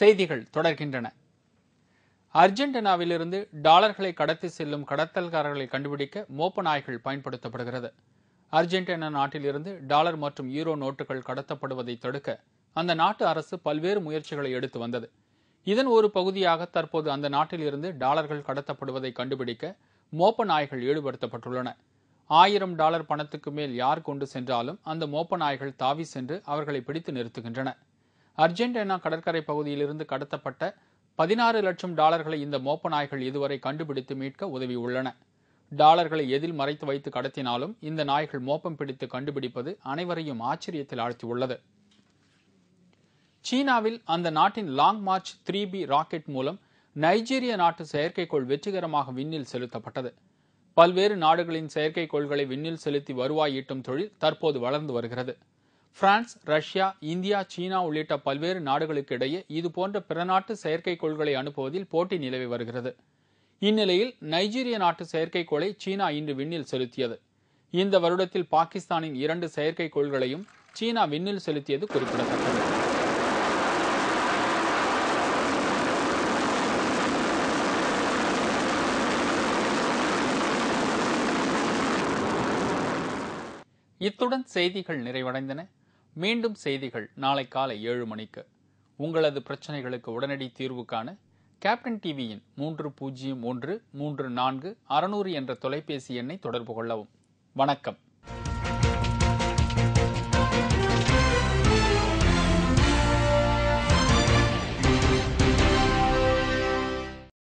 செய்திகள் தொடர்கின்றன அர்ஜென்டினாவிலிருந்து டாலர்களை கடத்தி செல்லும் கடத்தல்காரர்களை கண்டுபிடிக்க மோப்ப நாய்கள் பயன்படுத்தப்படுகிறது அர்ஜென்டினா நாட்டிலிருந்து டாலர் மற்றும் யூரோ நோட்டுகள் கடத்தப்படுவதை தடுக்க அந்த நாட்டு அரசு பல்வேறு முயற்சிகளை எடுத்து வந்தது இதன் ஒரு பகுதியாக தற்போது அந்த நாட்டிலிருந்து டாலர்கள் கடத்தப்படுவதை கண்டுபிடிக்க மோப்ப நாய்கள் ஈடுபடுத்தப்பட்டுள்ளன ஆயிரம் டாலர் பணத்துக்கு மேல் யார் கொண்டு சென்றாலும் அந்த மோப்ப நாய்கள் தாவி சென்று அவர்களை பிடித்து நிறுத்துகின்றன அர்ஜென்டினா கடற்கரை பகுதியிலிருந்து கடத்தப்பட்ட பதினாறு லட்சம் டாலர்களை இந்த மோப்ப நாய்கள் இதுவரை கண்டுபிடித்து மீட்க உதவியுள்ளன டாலர்களை எதில் மறைத்து வைத்து கடத்தினாலும் இந்த நாய்கள் மோப்பம் பிடித்து கண்டுபிடிப்பது அனைவரையும் ஆச்சரியத்தில் ஆழ்த்தியுள்ளது சீனாவில் அந்த நாட்டின் long march three B rocket மூலம் நைஜீரிய நாட்டு செயற்கைக்கோள் வெற்றிகரமாக விண்ணில் செலுத்தப்பட்டது பல்வேறு நாடுகளின் செயற்கைக்கோள்களை விண்ணில் செலுத்தி வருவாய் ஈட்டும் தொழில் தற்போது வளர்ந்து வருகிறது பிரான்ஸ் ரஷ்யா இந்தியா சீனா உள்ளிட்ட பல்வேறு நாடுகளுக்கு இடையே இதுபோன்ற பிறநாட்டு செயற்கைக்கோள்களை அனுப்புவதில் போட்டி நிலவி வருகிறது இந்நிலையில் நைஜீரிய நாட்டு செயற்கைக்கோளை சீனா இன்று விண்ணில் செலுத்தியது இந்த வருடத்தில் பாகிஸ்தானின் இரண்டு செயற்கைக்கோள்களையும் சீனா விண்ணில் செலுத்தியது குறிப்பிடத்தக்கது இத்துடன் செய்திகள் நிறைவடைந்தன மீண்டும் செய்திகள் நாளை காலை ஏழு மணிக்கு உங்களது பிரச்சனைகளுக்கு உடனடி தீர்வு காண கேப்டன் டிவியின் மூன்று பூஜ்ஜியம் ஒன்று மூன்று நான்கு அறநூறு என்ற தொலைபேசி எண்ணை தொடர்பு கொள்ளவும் வணக்கம்